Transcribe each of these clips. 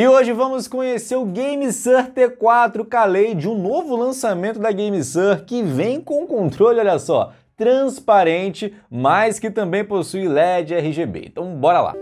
E hoje vamos conhecer o GameSir T4 Kaleid de um novo lançamento da GameSir que vem com controle, olha só, transparente, mas que também possui LED RGB. Então bora lá!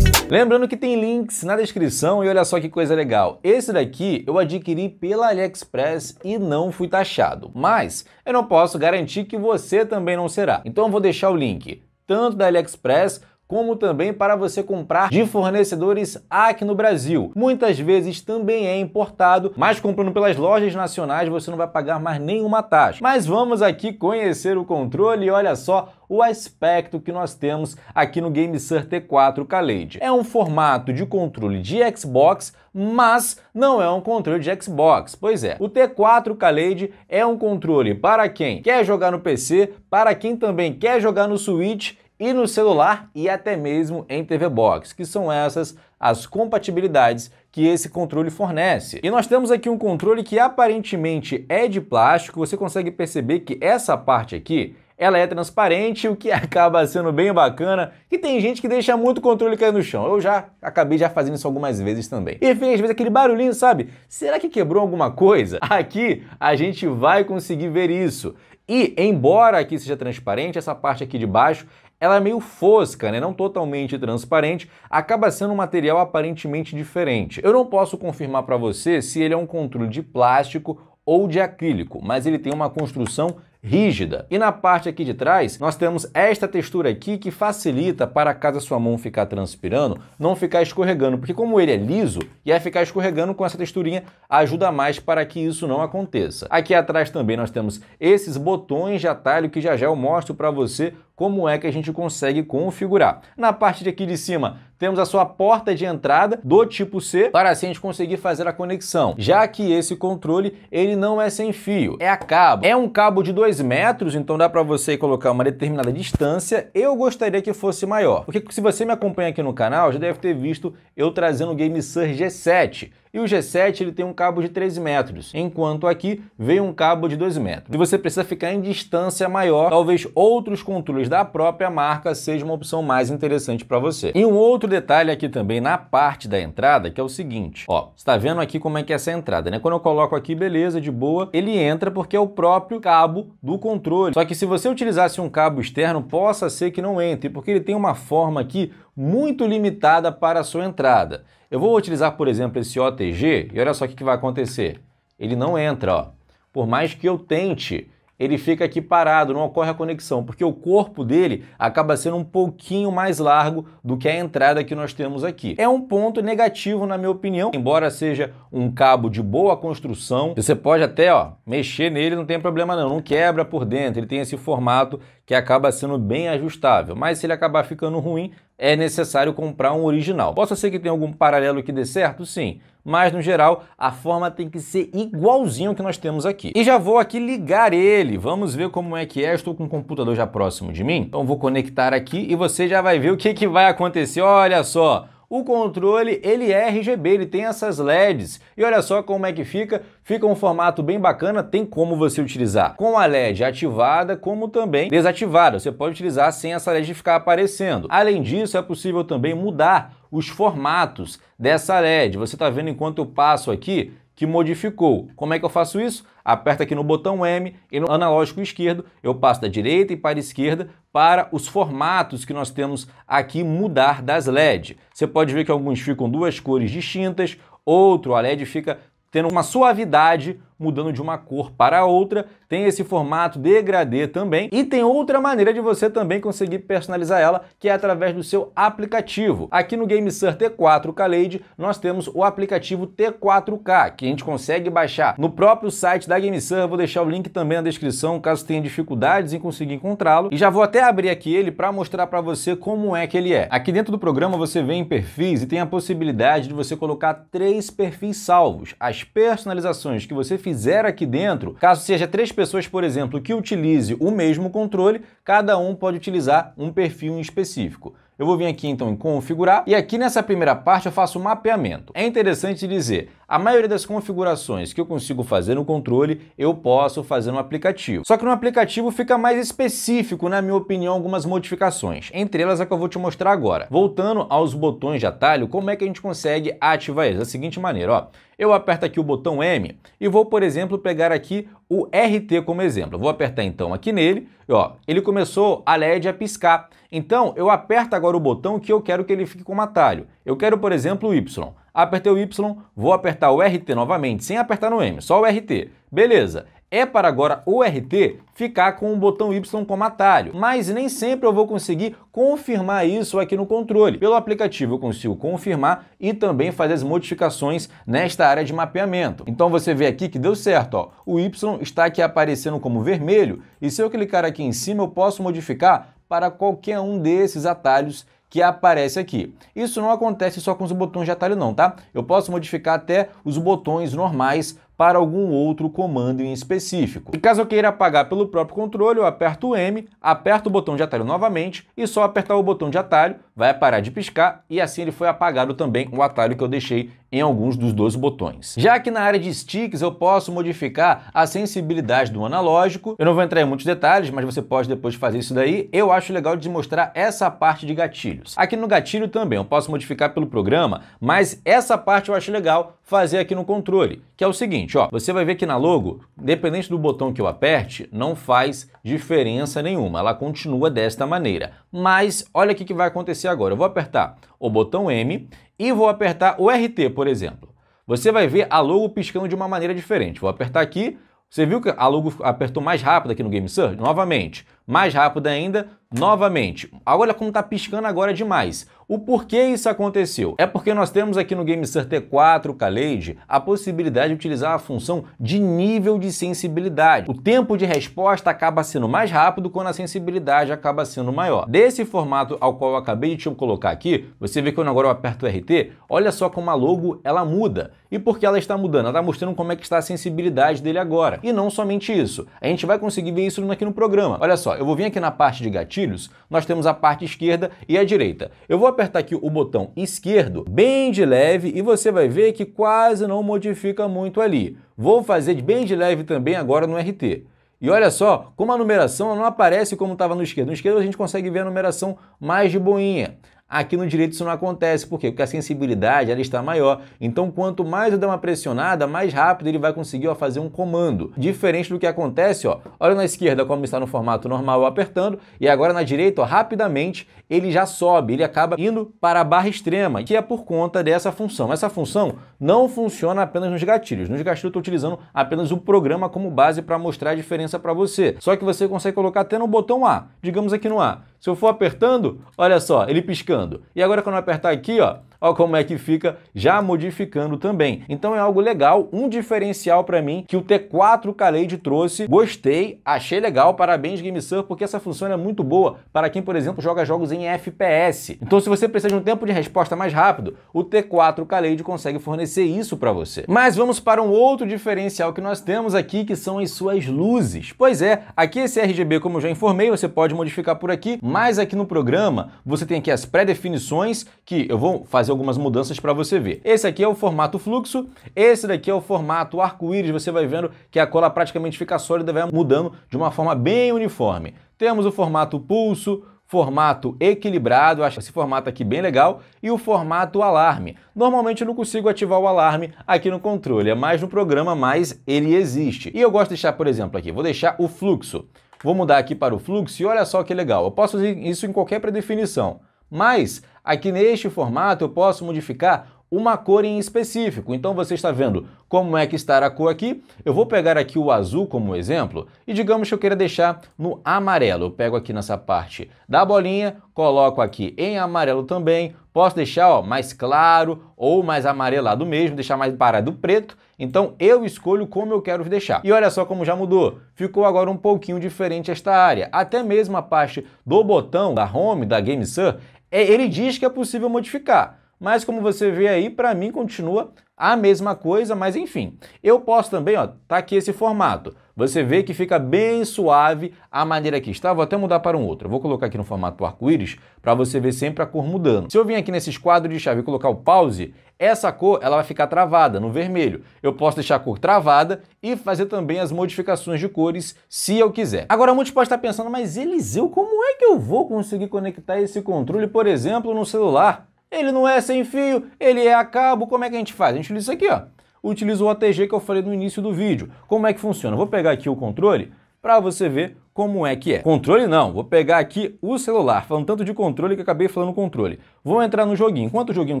Lembrando que tem links na descrição e olha só que coisa legal. Esse daqui eu adquiri pela AliExpress e não fui taxado, mas eu não posso garantir que você também não será. Então eu vou deixar o link tanto da AliExpress como também para você comprar de fornecedores aqui no Brasil. Muitas vezes também é importado, mas comprando pelas lojas nacionais você não vai pagar mais nenhuma taxa. Mas vamos aqui conhecer o controle e olha só o aspecto que nós temos aqui no GameSir T4 Kaleid. É um formato de controle de Xbox, mas não é um controle de Xbox. Pois é, o T4 Kaleid é um controle para quem quer jogar no PC, para quem também quer jogar no Switch e no celular e até mesmo em TV Box, que são essas as compatibilidades que esse controle fornece. E nós temos aqui um controle que aparentemente é de plástico, você consegue perceber que essa parte aqui ela é transparente, o que acaba sendo bem bacana, que tem gente que deixa muito controle cair no chão. Eu já acabei já fazendo isso algumas vezes também. E fez às vezes aquele barulhinho, sabe? Será que quebrou alguma coisa? Aqui a gente vai conseguir ver isso. E, embora aqui seja transparente, essa parte aqui de baixo, ela é meio fosca, né? não totalmente transparente, acaba sendo um material aparentemente diferente. Eu não posso confirmar para você se ele é um controle de plástico ou de acrílico, mas ele tem uma construção rígida. E na parte aqui de trás, nós temos esta textura aqui que facilita para caso a sua mão ficar transpirando, não ficar escorregando, porque como ele é liso e aí ficar escorregando com essa texturinha ajuda mais para que isso não aconteça. Aqui atrás também nós temos esses botões de atalho que já já eu mostro para você como é que a gente consegue configurar. Na parte de aqui de cima, temos a sua porta de entrada do tipo C para assim a gente conseguir fazer a conexão, já que esse controle ele não é sem fio, é a cabo. É um cabo de 2 metros, então dá para você colocar uma determinada distância. Eu gostaria que fosse maior, porque se você me acompanha aqui no canal, já deve ter visto eu trazendo o GameSir G7, e o G7 ele tem um cabo de 13 metros, enquanto aqui veio um cabo de 12 metros. E você precisa ficar em distância maior, talvez outros controles da própria marca seja uma opção mais interessante para você. E um outro detalhe aqui também na parte da entrada, que é o seguinte, ó, está vendo aqui como é que é essa entrada, né? Quando eu coloco aqui, beleza, de boa, ele entra porque é o próprio cabo do controle. Só que se você utilizasse um cabo externo, possa ser que não entre, porque ele tem uma forma aqui muito limitada para a sua entrada. Eu vou utilizar, por exemplo, esse OTG e olha só o que vai acontecer. Ele não entra, ó. Por mais que eu tente, ele fica aqui parado, não ocorre a conexão, porque o corpo dele acaba sendo um pouquinho mais largo do que a entrada que nós temos aqui. É um ponto negativo, na minha opinião, embora seja um cabo de boa construção, você pode até ó, mexer nele, não tem problema não, não quebra por dentro, ele tem esse formato que acaba sendo bem ajustável, mas se ele acabar ficando ruim, é necessário comprar um original. Posso ser que tenha algum paralelo que dê certo? Sim. Mas, no geral, a forma tem que ser igualzinho ao que nós temos aqui. E já vou aqui ligar ele. Vamos ver como é que é. Estou com o computador já próximo de mim. Então, vou conectar aqui e você já vai ver o que, que vai acontecer. Olha só o controle ele é RGB, ele tem essas LEDs. E olha só como é que fica, fica um formato bem bacana, tem como você utilizar com a LED ativada, como também desativada. Você pode utilizar sem essa LED ficar aparecendo. Além disso, é possível também mudar os formatos dessa LED. Você está vendo enquanto eu passo aqui, que modificou. Como é que eu faço isso? Aperto aqui no botão M e no analógico esquerdo eu passo da direita e para a esquerda para os formatos que nós temos aqui mudar das LED. Você pode ver que alguns ficam duas cores distintas, outro a LED fica tendo uma suavidade mudando de uma cor para outra. Tem esse formato degradê também. E tem outra maneira de você também conseguir personalizar ela, que é através do seu aplicativo. Aqui no GameSir T4 Kaleid, nós temos o aplicativo T4K, que a gente consegue baixar no próprio site da GameSir. Eu vou deixar o link também na descrição, caso tenha dificuldades em conseguir encontrá-lo. E já vou até abrir aqui ele para mostrar para você como é que ele é. Aqui dentro do programa você vem em perfis e tem a possibilidade de você colocar três perfis salvos. As personalizações que você fizer aqui dentro, caso seja três pessoas, por exemplo, que utilize o mesmo controle, cada um pode utilizar um perfil em específico. Eu vou vir aqui então em configurar e aqui nessa primeira parte eu faço o mapeamento. É interessante dizer, a maioria das configurações que eu consigo fazer no controle, eu posso fazer no aplicativo. Só que no aplicativo fica mais específico, na minha opinião, algumas modificações. Entre elas é que eu vou te mostrar agora. Voltando aos botões de atalho, como é que a gente consegue ativar eles? Da seguinte maneira, ó. Eu aperto aqui o botão M e vou, por exemplo, pegar aqui o RT como exemplo. Eu vou apertar então aqui nele, ó, ele começou a LED a piscar. Então, eu aperto agora o botão que eu quero que ele fique como atalho. Eu quero, por exemplo, o Y. Apertei o Y, vou apertar o RT novamente, sem apertar no M, só o RT. Beleza. É para agora o RT ficar com o botão Y como atalho, mas nem sempre eu vou conseguir confirmar isso aqui no controle. Pelo aplicativo eu consigo confirmar e também fazer as modificações nesta área de mapeamento. Então você vê aqui que deu certo, ó. o Y está aqui aparecendo como vermelho e se eu clicar aqui em cima eu posso modificar para qualquer um desses atalhos que aparece aqui. Isso não acontece só com os botões de atalho não, tá? Eu posso modificar até os botões normais para algum outro comando em específico. E caso eu queira apagar pelo próprio controle, eu aperto o M, aperto o botão de atalho novamente e só apertar o botão de atalho vai parar de piscar e assim ele foi apagado também o atalho que eu deixei em alguns dos dois botões. Já que na área de sticks eu posso modificar a sensibilidade do analógico, eu não vou entrar em muitos detalhes, mas você pode depois fazer isso daí, eu acho legal de mostrar essa parte de gatilhos. Aqui no gatilho também, eu posso modificar pelo programa, mas essa parte eu acho legal fazer aqui no controle, que é o seguinte, ó, você vai ver que na logo, independente do botão que eu aperte, não faz diferença nenhuma, ela continua desta maneira. Mas olha o que vai acontecer agora, eu vou apertar o botão M e vou apertar o RT, por exemplo. Você vai ver a logo piscando de uma maneira diferente. Vou apertar aqui, você viu que a logo apertou mais rápido aqui no Game Search? Novamente, mais rápido ainda, Novamente, olha como está piscando agora demais. O porquê isso aconteceu? É porque nós temos aqui no GameSir T4 Kaleid a possibilidade de utilizar a função de nível de sensibilidade. O tempo de resposta acaba sendo mais rápido quando a sensibilidade acaba sendo maior. Desse formato ao qual eu acabei de te colocar aqui, você vê que quando agora eu aperto RT, olha só como a logo ela muda. E por que ela está mudando? Ela está mostrando como é que está a sensibilidade dele agora. E não somente isso. A gente vai conseguir ver isso aqui no programa. Olha só, eu vou vir aqui na parte de gatilho gatilhos, nós temos a parte esquerda e a direita. Eu vou apertar aqui o botão esquerdo, bem de leve, e você vai ver que quase não modifica muito ali. Vou fazer bem de leve também agora no RT. E olha só, como a numeração não aparece como estava no esquerdo. No esquerdo a gente consegue ver a numeração mais de boinha. Aqui no direito isso não acontece, por quê? Porque a sensibilidade ela está maior. Então, quanto mais eu der uma pressionada, mais rápido ele vai conseguir ó, fazer um comando. Diferente do que acontece, ó. Olha na esquerda como está no formato normal apertando, e agora na direita, ó, rapidamente ele já sobe, ele acaba indo para a barra extrema, que é por conta dessa função. Essa função não funciona apenas nos gatilhos. Nos gatilhos eu estou utilizando apenas o programa como base para mostrar a diferença para você. Só que você consegue colocar até no botão A. Digamos aqui no A. Se eu for apertando, olha só, ele piscando. E agora quando eu apertar aqui, ó, Olha como é que fica já modificando também. Então é algo legal, um diferencial para mim que o T4 Kaleid trouxe. Gostei, achei legal, parabéns GameSir porque essa função é muito boa para quem, por exemplo, joga jogos em FPS. Então se você precisa de um tempo de resposta mais rápido, o T4 Kaleid consegue fornecer isso para você. Mas vamos para um outro diferencial que nós temos aqui, que são as suas luzes. Pois é, aqui esse RGB, como eu já informei, você pode modificar por aqui, mas aqui no programa você tem aqui as pré-definições, que eu vou fazer algumas mudanças para você ver. Esse aqui é o formato fluxo, esse daqui é o formato arco-íris, você vai vendo que a cola praticamente fica sólida vai mudando de uma forma bem uniforme. Temos o formato pulso, formato equilibrado, acho esse formato aqui bem legal, e o formato alarme. Normalmente eu não consigo ativar o alarme aqui no controle, é mais no programa, mas ele existe. E eu gosto de deixar, por exemplo, aqui, vou deixar o fluxo. Vou mudar aqui para o fluxo e olha só que legal, eu posso fazer isso em qualquer predefinição. Mas Aqui neste formato eu posso modificar uma cor em específico. Então você está vendo como é que está a cor aqui. Eu vou pegar aqui o azul como exemplo e digamos que eu queira deixar no amarelo. Eu pego aqui nessa parte da bolinha, coloco aqui em amarelo também. Posso deixar ó, mais claro ou mais amarelado mesmo, deixar mais parado preto. Então eu escolho como eu quero deixar. E olha só como já mudou. Ficou agora um pouquinho diferente esta área. Até mesmo a parte do botão da Home, da GameSir, é, ele diz que é possível modificar mas como você vê aí, para mim continua a mesma coisa, mas enfim. Eu posso também, ó, tá aqui esse formato. Você vê que fica bem suave a maneira que está. Vou até mudar para um outro. Eu vou colocar aqui no formato arco-íris para você ver sempre a cor mudando. Se eu vim aqui nesses quadros de chave e colocar o pause, essa cor ela vai ficar travada no vermelho. Eu posso deixar a cor travada e fazer também as modificações de cores se eu quiser. Agora muitos podem estar pensando, mas Eliseu, como é que eu vou conseguir conectar esse controle, por exemplo, no celular? Ele não é sem fio, ele é a cabo. Como é que a gente faz? A gente utiliza isso aqui, ó. Utiliza o ATG que eu falei no início do vídeo. Como é que funciona? vou pegar aqui o controle para você ver como é que é. Controle não, vou pegar aqui o celular, falando tanto de controle que acabei falando controle. Vou entrar no joguinho. Enquanto o joguinho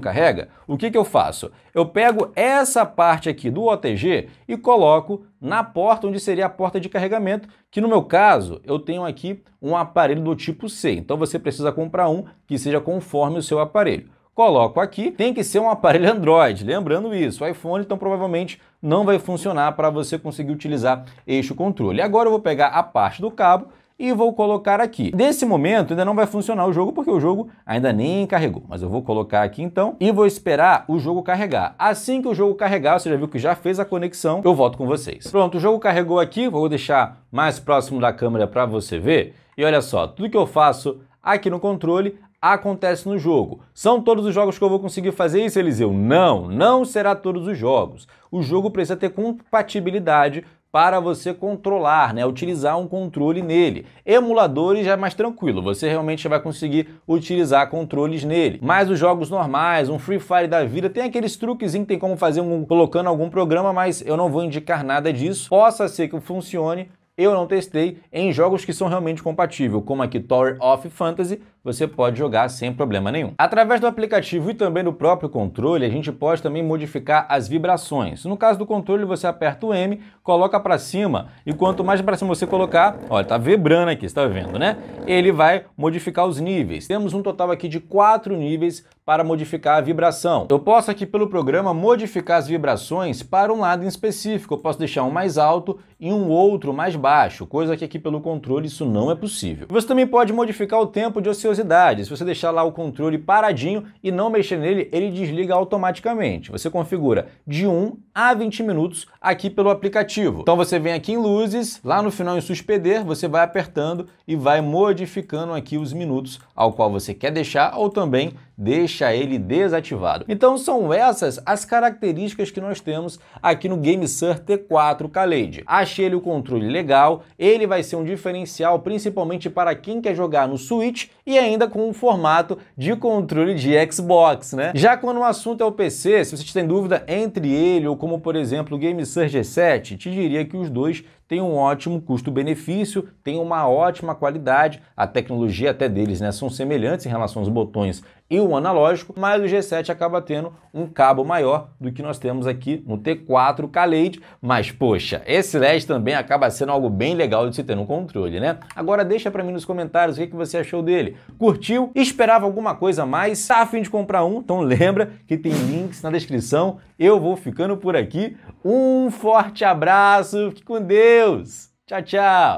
carrega, o que, que eu faço? Eu pego essa parte aqui do OTG e coloco na porta onde seria a porta de carregamento, que no meu caso eu tenho aqui um aparelho do tipo C. Então você precisa comprar um que seja conforme o seu aparelho coloco aqui. Tem que ser um aparelho Android, lembrando isso. O iPhone, então, provavelmente não vai funcionar para você conseguir utilizar este controle. Agora eu vou pegar a parte do cabo e vou colocar aqui. Nesse momento ainda não vai funcionar o jogo porque o jogo ainda nem carregou, mas eu vou colocar aqui então e vou esperar o jogo carregar. Assim que o jogo carregar, você já viu que já fez a conexão, eu volto com vocês. Pronto, o jogo carregou aqui, vou deixar mais próximo da câmera para você ver. E olha só, tudo que eu faço aqui no controle acontece no jogo. São todos os jogos que eu vou conseguir fazer isso, Eliseu? Não, não será todos os jogos. O jogo precisa ter compatibilidade para você controlar, né? utilizar um controle nele. Emuladores já é mais tranquilo, você realmente vai conseguir utilizar controles nele. Mas os jogos normais, um Free Fire da vida, tem aqueles truques que tem como fazer um, colocando algum programa, mas eu não vou indicar nada disso. Possa ser que funcione, eu não testei em jogos que são realmente compatíveis, como aqui Tower of Fantasy, você pode jogar sem problema nenhum. Através do aplicativo e também do próprio controle, a gente pode também modificar as vibrações. No caso do controle, você aperta o M, coloca para cima e quanto mais para cima você colocar, olha, tá vibrando aqui, está vendo, né? Ele vai modificar os níveis. Temos um total aqui de quatro níveis para modificar a vibração. Eu posso aqui pelo programa modificar as vibrações para um lado em específico. Eu posso deixar um mais alto e um outro mais baixo, coisa que aqui pelo controle isso não é possível. Você também pode modificar o tempo de oscilação curiosidade, se você deixar lá o controle paradinho e não mexer nele, ele desliga automaticamente. Você configura de 1 a 20 minutos aqui pelo aplicativo. Então você vem aqui em luzes, lá no final em suspender, você vai apertando e vai modificando aqui os minutos ao qual você quer deixar ou também deixa ele desativado. Então são essas as características que nós temos aqui no GameSir T4 Kaleid. Achei ele o controle legal, ele vai ser um diferencial principalmente para quem quer jogar no Switch e ainda com o um formato de controle de Xbox, né? Já quando o assunto é o PC, se você tem dúvida entre ele ou como por exemplo o GameSir G7, te diria que os dois tem um ótimo custo-benefício, tem uma ótima qualidade, a tecnologia até deles né, são semelhantes em relação aos botões e o analógico, mas o G7 acaba tendo um cabo maior do que nós temos aqui no T4 Kaleid, mas poxa, esse LED também acaba sendo algo bem legal de se ter no controle, né? Agora deixa para mim nos comentários o que, que você achou dele. Curtiu? Esperava alguma coisa a mais? Tá fim de comprar um? Então lembra que tem links na descrição. Eu vou ficando por aqui. Um forte abraço, fique com Deus! Deus! Tchau, tchau!